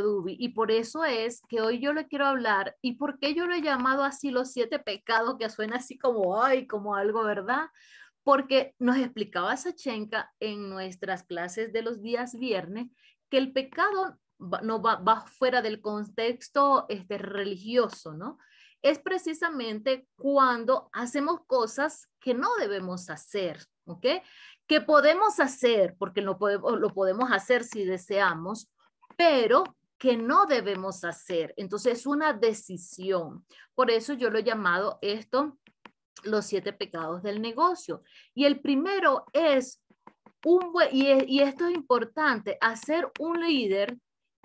Dubi. Y por eso es que hoy yo le quiero hablar y por qué yo lo he llamado así los siete pecados, que suena así como, ay, como algo, ¿verdad? Porque nos explicaba Sachenka en nuestras clases de los días viernes que el pecado no va, fuera del contexto este, religioso, ¿no? Es precisamente cuando hacemos cosas que no debemos hacer, ¿ok? Que podemos hacer, porque no podemos, lo podemos hacer si deseamos, pero que no debemos hacer. Entonces es una decisión. Por eso yo lo he llamado esto los siete pecados del negocio. Y el primero es un y, y esto es importante, hacer un líder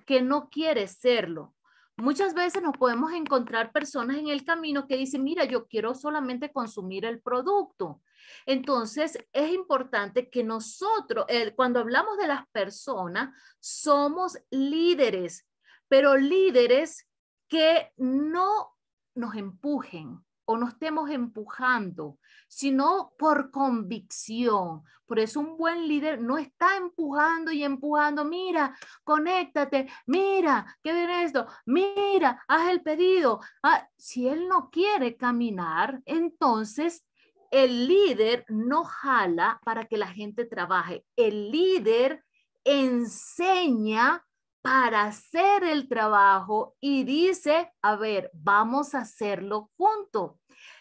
que no quiere serlo. Muchas veces nos podemos encontrar personas en el camino que dicen, mira, yo quiero solamente consumir el producto. Entonces, es importante que nosotros, cuando hablamos de las personas, somos líderes, pero líderes que no nos empujen, no estemos empujando, sino por convicción. Por eso un buen líder no está empujando y empujando, mira, conéctate, mira, qué bien esto, mira, haz el pedido. Ah, si él no quiere caminar, entonces el líder no jala para que la gente trabaje. El líder enseña para hacer el trabajo y dice, a ver, vamos a hacerlo juntos.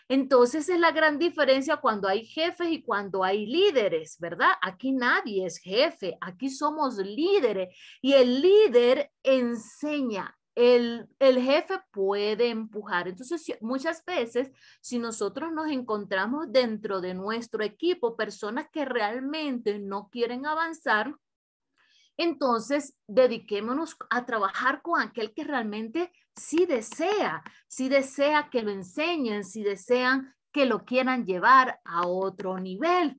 Entonces es la gran diferencia cuando hay jefes y cuando hay líderes, ¿verdad? Aquí nadie es jefe, aquí somos líderes y el líder enseña, el, el, jefe puede empujar. Entonces, muchas veces, si nosotros nos encontramos dentro de nuestro equipo personas que realmente no quieren avanzar, entonces, dediquémonos a trabajar con aquel que realmente sí desea, sí desea que lo enseñen, si sí desean que lo quieran llevar a otro nivel.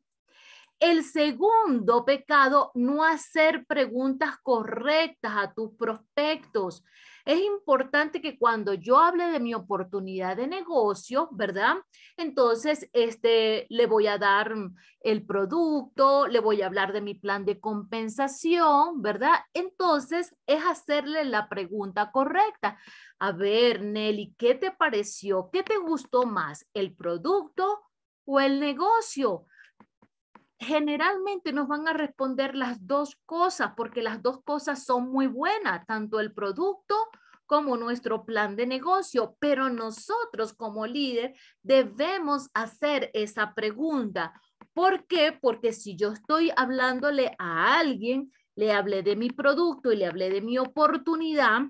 El segundo pecado, no hacer preguntas correctas a tus prospectos. Es importante que cuando yo hable de mi oportunidad de negocio, ¿verdad? Entonces, este, le voy a dar mm, el producto, le voy a hablar de mi plan de compensación, ¿verdad? Entonces, es hacerle la pregunta correcta. A ver, Nelly, ¿qué te pareció? ¿Qué te gustó más, el producto o el negocio? generalmente nos van a responder las dos cosas, porque las dos cosas son muy buenas, tanto el producto como nuestro plan de negocio, pero nosotros como líder debemos hacer esa pregunta. ¿Por qué? Porque si yo estoy hablándole a alguien, le hablé de mi producto y le hablé de mi oportunidad,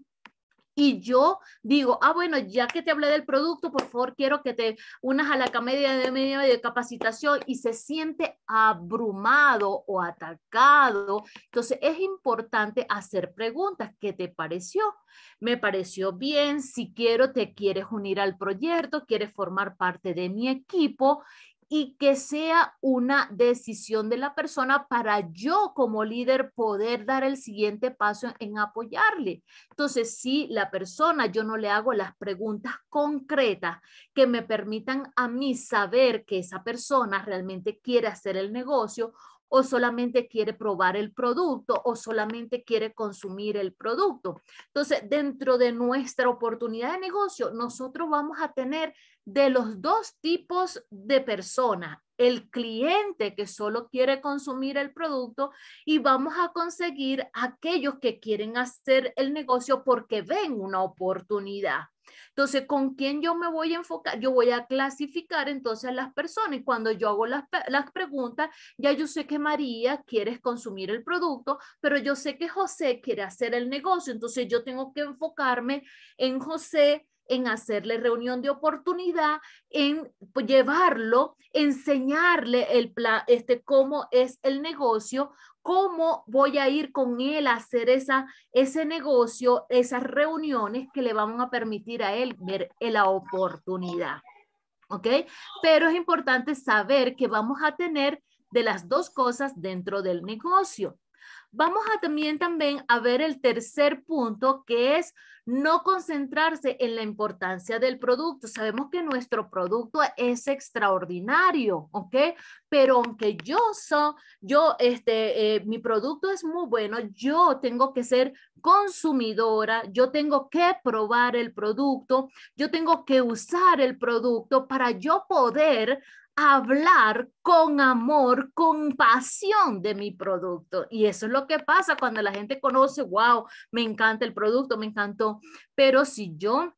y yo digo, ah, bueno, ya que te hablé del producto, por favor, quiero que te unas a la media de, medio de capacitación y se siente abrumado o atacado. Entonces, es importante hacer preguntas. ¿Qué te pareció? Me pareció bien. Si quiero, te quieres unir al proyecto, quieres formar parte de mi equipo y que sea una decisión de la persona para yo como líder poder dar el siguiente paso en apoyarle. Entonces, si la persona yo no le hago las preguntas concretas que me permitan a mí saber que esa persona realmente quiere hacer el negocio o solamente quiere probar el producto o solamente quiere consumir el producto. Entonces, dentro de nuestra oportunidad de negocio, nosotros vamos a tener de los dos tipos de personas, el cliente que solo quiere consumir el producto y vamos a conseguir aquellos que quieren hacer el negocio porque ven una oportunidad. Entonces, ¿con quién yo me voy a enfocar? Yo voy a clasificar entonces a las personas y cuando yo hago las, las preguntas, ya yo sé que María quiere consumir el producto, pero yo sé que José quiere hacer el negocio, entonces yo tengo que enfocarme en José en hacerle reunión de oportunidad, en pues, llevarlo, enseñarle el plan, este, cómo es el negocio, cómo voy a ir con él a hacer esa, ese negocio, esas reuniones que le vamos a permitir a él ver la oportunidad. ¿Ok? Pero es importante saber que vamos a tener de las dos cosas dentro del negocio. Vamos a también, también a ver el tercer punto, que es no concentrarse en la importancia del producto. Sabemos que nuestro producto es extraordinario, ¿ok? Pero aunque yo soy, yo, este, eh, mi producto es muy bueno, yo tengo que ser consumidora, yo tengo que probar el producto, yo tengo que usar el producto para yo poder hablar con amor, con pasión de mi producto. Y eso es lo que pasa cuando la gente conoce, wow, me encanta el producto, me encantó. Pero si yo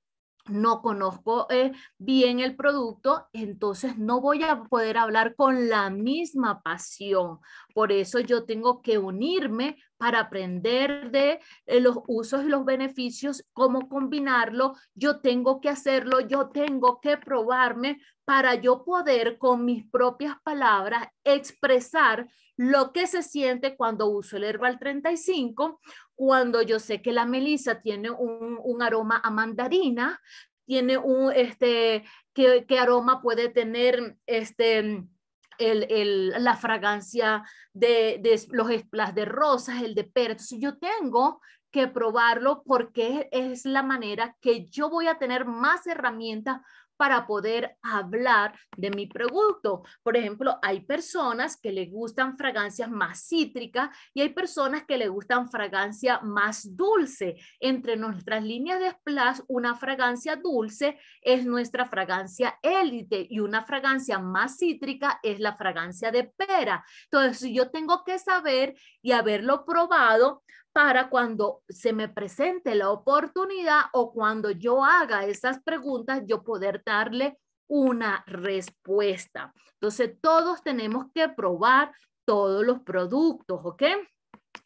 no conozco eh, bien el producto, entonces no voy a poder hablar con la misma pasión. Por eso yo tengo que unirme para aprender de eh, los usos y los beneficios, cómo combinarlo, yo tengo que hacerlo, yo tengo que probarme para yo poder con mis propias palabras expresar lo que se siente cuando uso el Herbal 35, cuando yo sé que la melisa tiene un, aroma a mandarina, tiene un, este, qué, qué aroma puede tener, este, el, la fragancia de, de los, las de rosas, el de pera. Entonces yo tengo que probarlo porque es la manera que yo voy a tener más herramientas para poder hablar de mi producto. Por ejemplo, hay personas que le gustan fragancias más cítricas y hay personas que le gustan fragancia más dulce. Entre nuestras líneas de Splash, una fragancia dulce es nuestra fragancia élite y una fragancia más cítrica es la fragancia de pera. Entonces, yo tengo que saber y haberlo probado para cuando se me presente la oportunidad o cuando yo haga esas preguntas, yo poder darle una respuesta. Entonces, todos tenemos que probar todos los productos, ¿ok?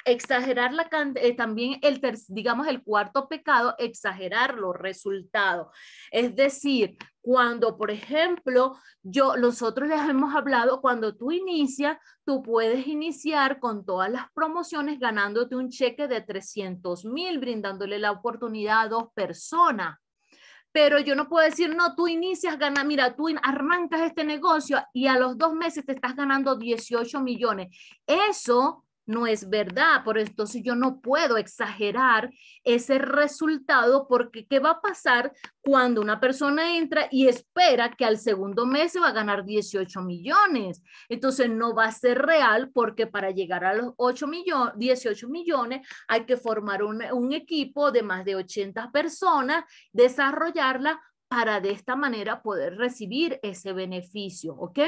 exagerar la, eh, también el, digamos, el cuarto pecado, exagerar los resultados. Es decir, cuando, por ejemplo, yo, nosotros les hemos hablado, cuando tú inicias, tú puedes iniciar con todas las promociones ganándote un cheque de 300 mil, brindándole la oportunidad a dos personas pero yo no puedo decir, no, tú inicias, gana, mira, tú arrancas este negocio y a los dos meses te estás ganando 18 millones. Eso no es verdad, por entonces yo no puedo exagerar ese resultado porque ¿qué va a pasar cuando una persona entra y espera que al segundo mes se va a ganar 18 millones? Entonces no va a ser real porque para llegar a los 8 millones, 18 millones hay que formar un, un equipo de más de 80 personas, desarrollarla para de esta manera poder recibir ese beneficio, ¿ok?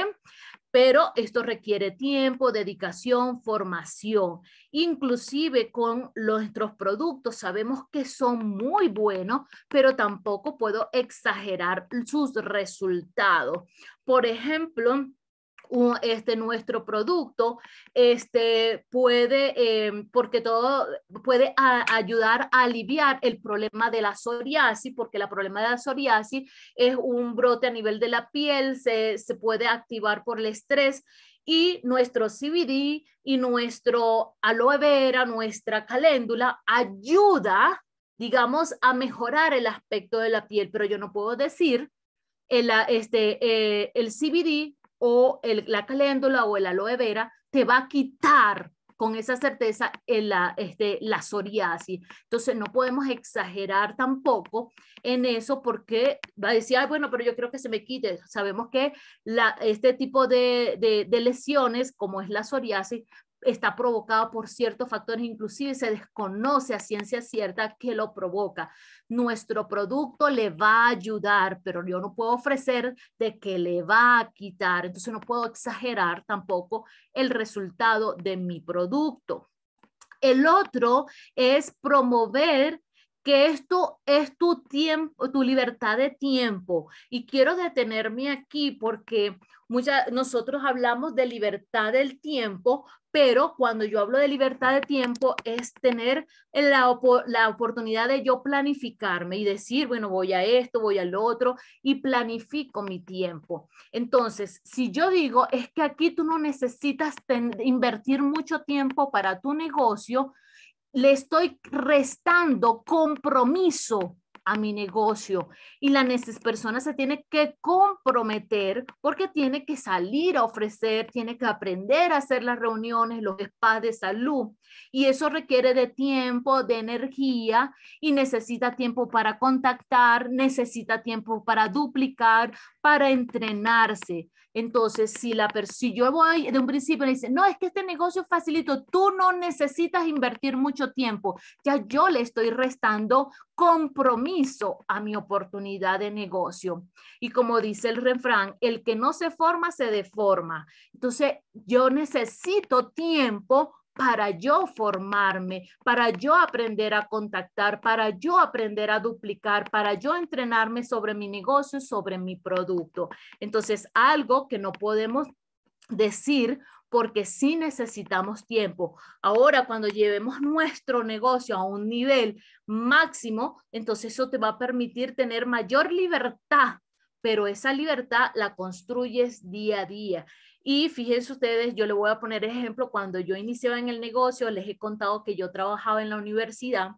Pero esto requiere tiempo, dedicación, formación. Inclusive con nuestros productos sabemos que son muy buenos, pero tampoco puedo exagerar sus resultados. Por ejemplo, este, nuestro producto este, puede, em, porque todo puede ayudar a aliviar el problema de la psoriasis, porque la problema de la psoriasis es un brote a nivel de la piel, se, puede activar por el estrés y nuestro CBD y nuestro aloe vera, nuestra caléndula ayuda, digamos, a mejorar el aspecto de la piel, pero yo no puedo decir el, este, eh, el CBD o la caléndula o el aloe vera te va a quitar con esa certeza la, este, la psoriasis. Entonces no podemos exagerar tampoco en eso porque va a decir, bueno, pero yo creo que se me quite. Sabemos que la, este tipo de, de, de lesiones, como es la psoriasis, está provocado por ciertos factores, inclusive se desconoce a ciencia cierta que lo provoca. Nuestro producto le va a ayudar, pero yo no puedo ofrecer de que le va a quitar, entonces no puedo exagerar tampoco el resultado de mi producto. El otro es promover que esto es tu tiempo, tu libertad de tiempo. Y quiero detenerme aquí porque muchas nosotros hablamos de libertad del tiempo, pero cuando yo hablo de libertad de tiempo es tener la, la oportunidad de yo planificarme y decir, bueno, voy a esto, voy al otro y planifico mi tiempo. Entonces, si yo digo, es que aquí tú no necesitas invertir mucho tiempo para tu negocio, le estoy restando compromiso a mi negocio y la persona se tiene que comprometer porque tiene que salir a ofrecer, tiene que aprender a hacer las reuniones, los spas de salud y eso requiere de tiempo, de energía y necesita tiempo para contactar, necesita tiempo para duplicar, para entrenarse. Entonces, si, la si yo voy de un principio y le dice, no, es que este negocio es facilito, tú no necesitas invertir mucho tiempo, ya yo le estoy restando compromiso a mi oportunidad de negocio. Y como dice el refrán, el que no se forma, se deforma. Entonces, yo necesito tiempo para yo formarme, para yo aprender a contactar, para yo aprender a duplicar, para yo entrenarme sobre mi negocio, sobre mi producto. Entonces, algo que no podemos decir porque sí necesitamos tiempo. Ahora, cuando llevemos nuestro negocio a un nivel máximo, entonces eso te va a permitir tener mayor libertad, pero esa libertad la construyes día a día. Y fíjense ustedes, yo le voy a poner ejemplo, cuando yo iniciaba en el negocio, les he contado que yo trabajaba en la universidad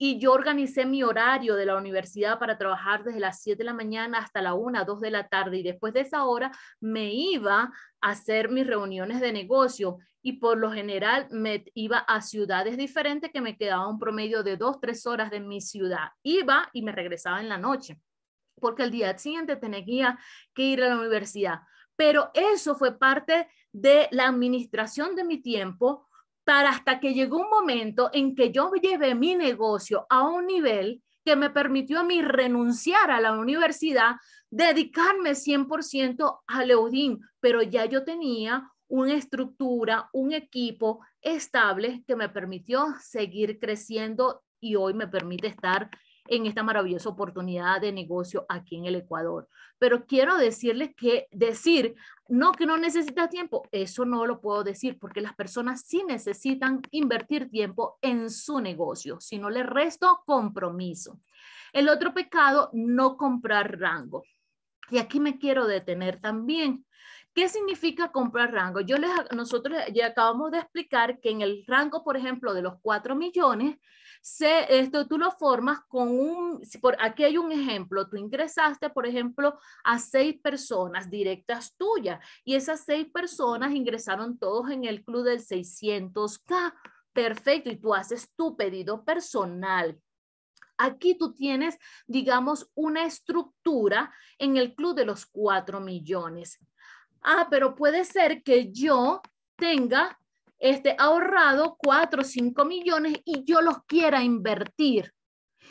y yo organicé mi horario de la universidad para trabajar desde las 7 de la mañana hasta la 1, 2 de la tarde y después de esa hora me iba a hacer mis reuniones de negocio y por lo general me iba a ciudades diferentes que me quedaba un promedio de 2, 3 horas de mi ciudad. Iba y me regresaba en la noche porque el día siguiente tenía que ir a la universidad pero eso fue parte de la administración de mi tiempo para hasta que llegó un momento en que yo llevé mi negocio a un nivel que me permitió a mí renunciar a la universidad, dedicarme 100% a Leudín, pero ya yo tenía una estructura, un equipo estable que me permitió seguir creciendo y hoy me permite estar en esta maravillosa oportunidad de negocio aquí en el Ecuador. Pero quiero decirles que decir, no, que no necesita tiempo, eso no lo puedo decir porque las personas sí necesitan invertir tiempo en su negocio, si no le resto compromiso. El otro pecado, no comprar rango. Y aquí me quiero detener también. ¿Qué significa comprar rango? Yo les, nosotros ya acabamos de explicar que en el rango, por ejemplo, de los 4 millones, esto tú lo formas con un, por, aquí hay un ejemplo, tú ingresaste, por ejemplo, a seis personas directas tuyas y esas seis personas ingresaron todos en el club del 600K. Perfecto, y tú haces tu pedido personal, Aquí tú tienes, digamos, una estructura en el club de los 4 millones. Ah, pero puede ser que yo tenga este, ahorrado 4 o 5 millones y yo los quiera invertir.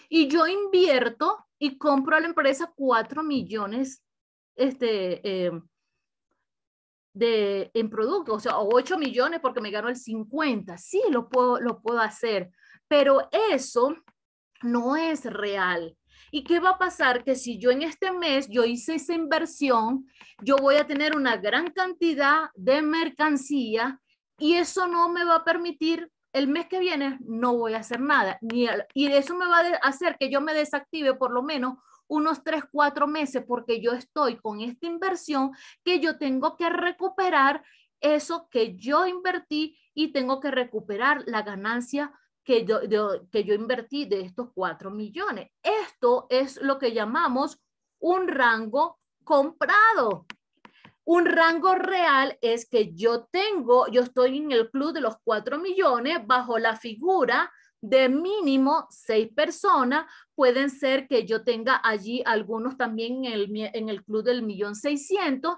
Y yo invierto y compro a la empresa 4 millones este, em, de, en producto, o sea, 8 millones porque me ganó el 50. Sí, lo puedo, lo puedo hacer, pero eso no es real. ¿Y qué va a pasar? Que si yo en este mes yo hice esa inversión, yo voy a tener una gran cantidad de mercancía y eso no me va a permitir el mes que viene no voy a hacer nada. Ni y eso me va a hacer que yo me desactive por lo menos unos 3, 4 meses porque yo estoy con esta inversión que yo tengo que recuperar eso que yo invertí y tengo que recuperar la ganancia que yo, que yo invertí de estos 4 millones. Esto es lo que llamamos un rango comprado. Un rango real es que yo tengo, yo estoy en el club de los cuatro millones bajo la figura de mínimo seis personas. Pueden ser que yo tenga allí algunos también en el, en el club del millón seiscientos.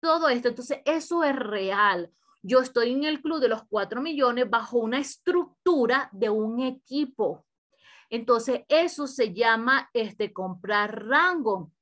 Todo esto, entonces eso es real. Yo estoy en el club de los 4 millones bajo una estructura de un equipo. Entonces eso se llama este comprar rango.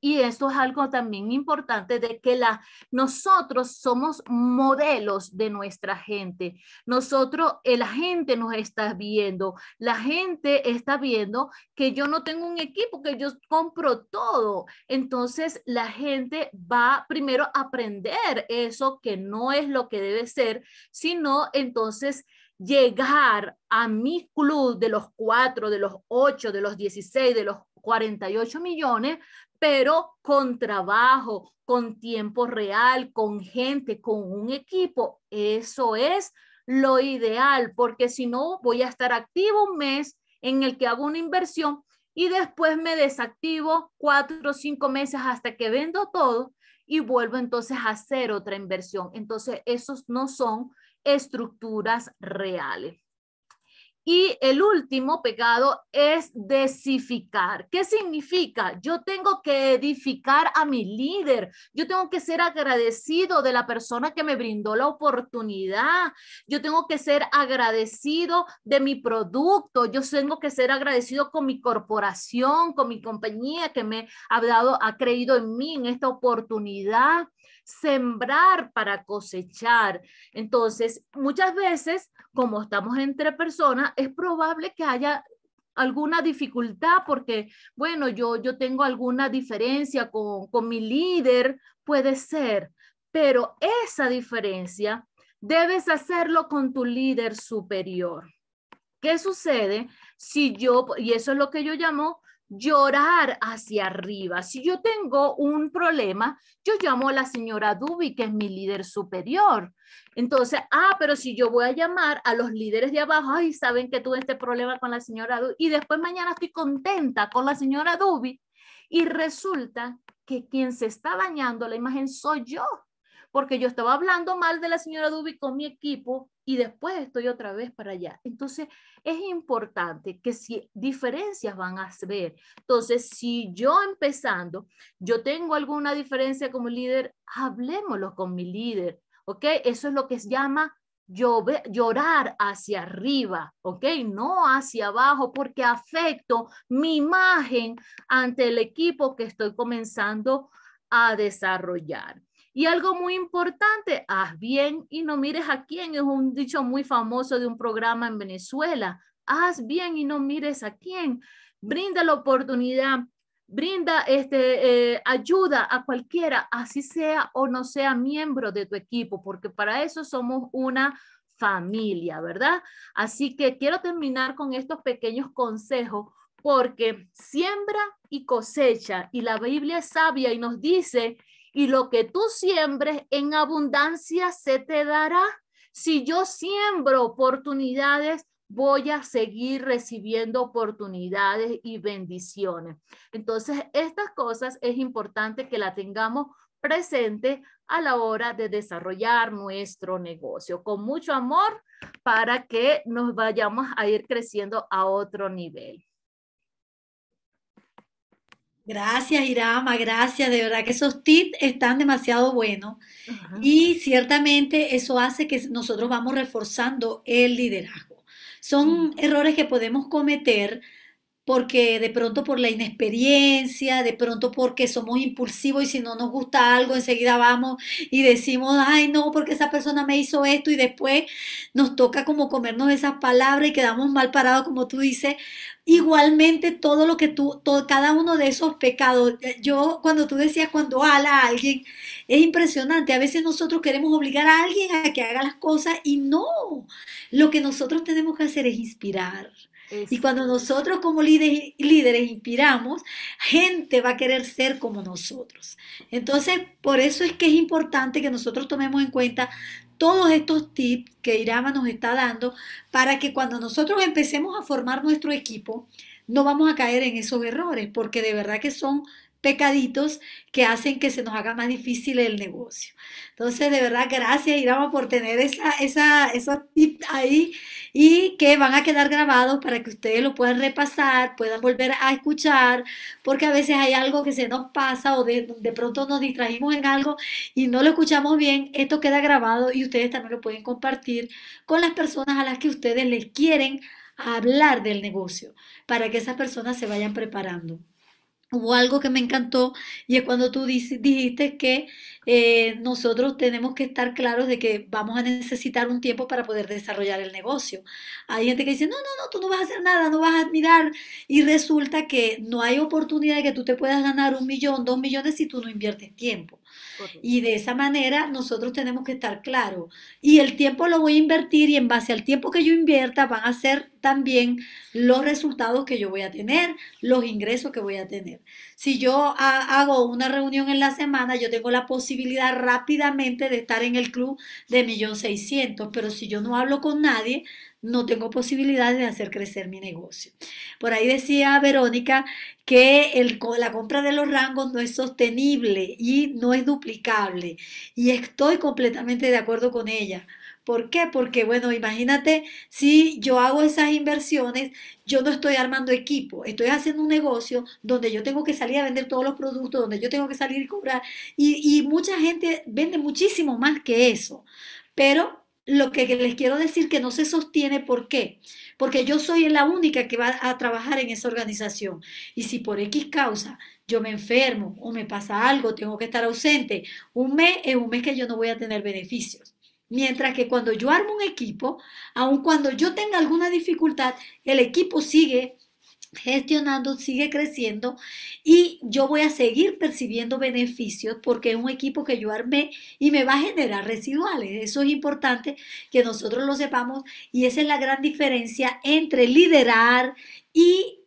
Y esto es algo también importante de que la, nosotros somos modelos de nuestra gente. Nosotros, eh, la gente nos está viendo, la gente está viendo que yo no tengo un equipo, que yo compro todo. Entonces la gente va primero a aprender eso que no es lo que debe ser, sino entonces llegar a mi club de los cuatro, de los ocho, de los 16, de los 48 millones pero con trabajo, con tiempo real, con gente, con un equipo. Eso es lo ideal, porque si no, voy a estar activo un mes en el que hago una inversión y después me desactivo cuatro o cinco meses hasta que vendo todo y vuelvo entonces a hacer otra inversión. Entonces, esos no son estructuras reales. Y el último pegado es desificar. ¿Qué significa? Yo tengo que edificar a mi líder. Yo tengo que ser agradecido de la persona que me brindó la oportunidad. Yo tengo que ser agradecido de mi producto. Yo tengo que ser agradecido con mi corporación, con mi compañía que me ha dado, ha creído en mí en esta oportunidad sembrar para cosechar. Entonces, muchas veces, como estamos entre personas, es probable que haya alguna dificultad porque, bueno, yo, yo tengo alguna diferencia con, con mi líder, puede ser, pero esa diferencia debes hacerlo con tu líder superior. ¿Qué sucede si yo, y eso es lo que yo llamo llorar hacia arriba. Si yo tengo un problema, yo llamo a la señora Dubi, que es mi líder superior. Entonces, ah, pero si yo voy a llamar a los líderes de abajo, ay, saben que tuve este problema con la señora Duby, y después mañana estoy contenta con la señora Duby, y resulta que quien se está bañando la imagen soy yo, porque yo estaba hablando mal de la señora Dubi con mi equipo, y después estoy otra vez para allá. Entonces, es importante que si diferencias van a ser Entonces, si yo empezando, yo tengo alguna diferencia como líder, hablemoslo con mi líder, ¿ok? Eso es lo que se llama llorar hacia arriba, ¿ok? No hacia abajo, porque afecto mi imagen ante el equipo que estoy comenzando a desarrollar. Y algo muy importante, haz bien y no mires a quién. Es un dicho muy famoso de un programa en Venezuela. Haz bien y no mires a quién. Brinda la oportunidad, brinda este, eh, ayuda a cualquiera, así sea o no sea miembro de tu equipo, porque para eso somos una familia, ¿verdad? Así que quiero terminar con estos pequeños consejos porque siembra y cosecha y la Biblia es sabia y nos dice y lo que tú siembres en abundancia se te dará. Si yo siembro oportunidades, voy a seguir recibiendo oportunidades y bendiciones. Entonces, estas cosas es importante que la tengamos presente a la hora de desarrollar nuestro negocio con mucho amor para que nos vayamos a ir creciendo a otro nivel. Gracias, Irama, gracias. De verdad que esos tips están demasiado buenos. Y ciertamente eso hace que nosotros vamos reforzando el liderazgo. Son errores que podemos cometer porque de pronto por la inexperiencia, de pronto porque somos impulsivos y si no nos gusta algo, enseguida vamos y decimos, ay no, porque esa persona me hizo esto y después nos toca como comernos esas palabras y quedamos mal parados, como tú dices. Igualmente todo lo que tú, todo, cada uno de esos pecados, eh, yo cuando tú decías cuando ala a alguien, es impresionante, a veces nosotros queremos obligar a alguien a que haga las cosas y no, lo que nosotros tenemos que hacer es inspirar y cuando nosotros como líderes, líderes inspiramos, gente va a querer ser como nosotros. Entonces, por eso es que es importante que nosotros tomemos en cuenta todos estos tips que Irama nos está dando para que cuando nosotros empecemos a formar nuestro equipo, no vamos a caer en esos errores, porque de verdad que son pecaditos que hacen que se nos haga más difícil el negocio. Entonces, de verdad, gracias Irama por tener esa, esa, esos tips ahí y que van a quedar grabados para que ustedes lo puedan repasar, puedan volver a escuchar, porque a veces hay algo que se nos pasa o de, de pronto nos distrajimos en algo y no lo escuchamos bien, esto queda grabado y ustedes también lo pueden compartir con las personas a las que ustedes les quieren hablar del negocio, para que esas personas se vayan preparando. Hubo algo que me encantó y es cuando tú dijiste que eh, nosotros tenemos que estar claros de que vamos a necesitar un tiempo para poder desarrollar el negocio. Hay gente que dice, no, no, no, tú no vas a hacer nada, no vas a admirar. Y resulta que no hay oportunidad de que tú te puedas ganar un millón, dos millones si tú no inviertes tiempo. Y de esa manera nosotros tenemos que estar claros. Y el tiempo lo voy a invertir y en base al tiempo que yo invierta van a ser también los resultados que yo voy a tener, los ingresos que voy a tener. Si yo hago una reunión en la semana, yo tengo la posibilidad rápidamente de estar en el club de 1.600.000, pero si yo no hablo con nadie, no tengo posibilidades de hacer crecer mi negocio. Por ahí decía Verónica que la compra de los rangos no es sostenible y no es duplicable. Y estoy completamente de acuerdo con ella. ¿Por qué? Porque, bueno, imagínate, si yo hago esas inversiones, yo no estoy armando equipo, estoy haciendo un negocio donde yo tengo que salir a vender todos los productos, donde yo tengo que salir y cobrar. y mucha gente vende muchísimo más que eso. Pero lo que les quiero decir que no se sostiene, ¿por qué? Porque yo soy la única que va a trabajar en esa organización. Y si por X causa yo me enfermo o me pasa algo, tengo que estar ausente, un mes es un mes que yo no voy a tener beneficios. Mientras que cuando yo armo un equipo, aun cuando yo tenga alguna dificultad, el equipo sigue gestionando, sigue creciendo y yo voy a seguir percibiendo beneficios porque es un equipo que yo armé y me va a generar residuales. Eso es importante que nosotros lo sepamos y esa es la gran diferencia entre liderar y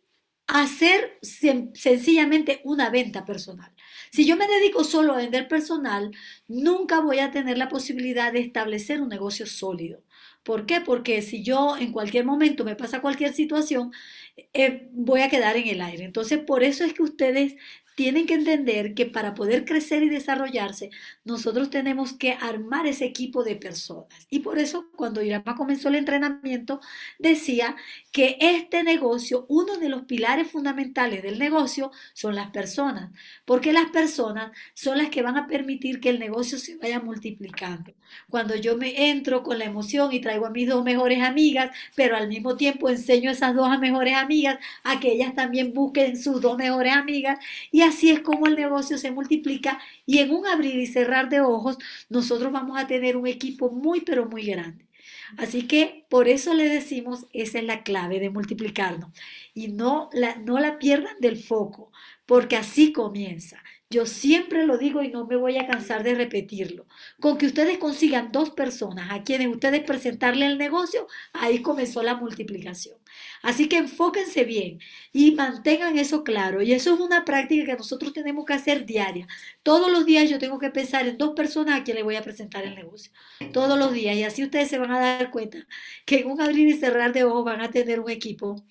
hacer sencillamente una venta personal. Si yo me dedico solo a vender personal, nunca voy a tener la posibilidad de establecer un negocio sólido. ¿Por qué? Porque si yo en cualquier momento me pasa cualquier situación, eh, voy a quedar en el aire. Entonces, por eso es que ustedes tienen que entender que para poder crecer y desarrollarse, nosotros tenemos que armar ese equipo de personas. Y por eso cuando Irama comenzó el entrenamiento, decía que este negocio, uno de los pilares fundamentales del negocio son las personas, porque las personas son las que van a permitir que el negocio se vaya multiplicando. Cuando yo me entro con la emoción y traigo a mis dos mejores amigas, pero al mismo tiempo enseño a esas dos mejores amigas a que ellas también busquen sus dos mejores amigas y así es como el negocio se multiplica y en un abrir y cerrar de ojos nosotros vamos a tener un equipo muy pero muy grande. Así que por eso le decimos, esa es la clave de multiplicarnos. Y no la, no la pierdan del foco, porque así comienza. Yo siempre lo digo y no me voy a cansar de repetirlo. Con que ustedes consigan dos personas a quienes ustedes presentarle el negocio, ahí comenzó la multiplicación. Así que enfóquense bien y mantengan eso claro. Y eso es una práctica que nosotros tenemos que hacer diaria. Todos los días yo tengo que pensar en dos personas a quienes voy a presentar el negocio. Todos los días. Y así ustedes se van a dar cuenta que en un abrir y cerrar de ojos van a tener un equipo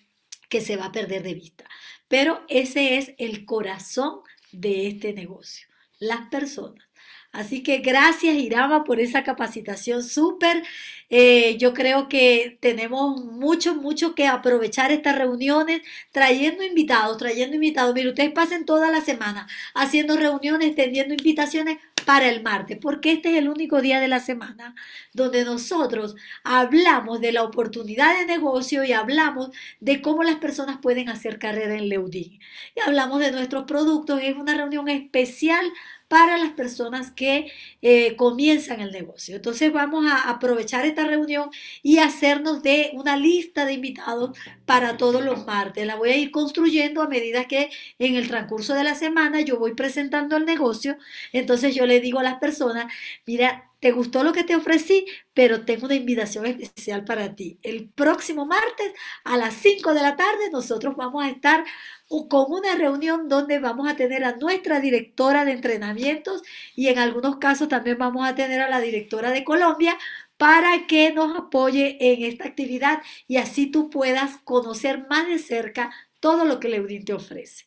que se va a perder de vista. Pero ese es el corazón de este negocio, las personas. Así que gracias, Irama, por esa capacitación súper. Eh, yo creo que tenemos mucho, mucho que aprovechar estas reuniones trayendo invitados, trayendo invitados. Mire, ustedes pasen toda la semana haciendo reuniones, tendiendo invitaciones para el martes, porque este es el único día de la semana donde nosotros hablamos de la oportunidad de negocio y hablamos de cómo las personas pueden hacer carrera en Leudín. Y hablamos de nuestros productos, es una reunión especial para las personas que eh, comienzan el negocio. Entonces vamos a aprovechar esta reunión y hacernos de una lista de invitados para todos los martes. La voy a ir construyendo a medida que en el transcurso de la semana yo voy presentando el negocio. Entonces yo le digo a las personas, mira, te gustó lo que te ofrecí, pero tengo una invitación especial para ti. El próximo martes a las 5 de la tarde nosotros vamos a estar con una reunión donde vamos a tener a nuestra directora de entrenamientos y en algunos casos también vamos a tener a la directora de Colombia para que nos apoye en esta actividad y así tú puedas conocer más de cerca todo lo que Leudín te ofrece.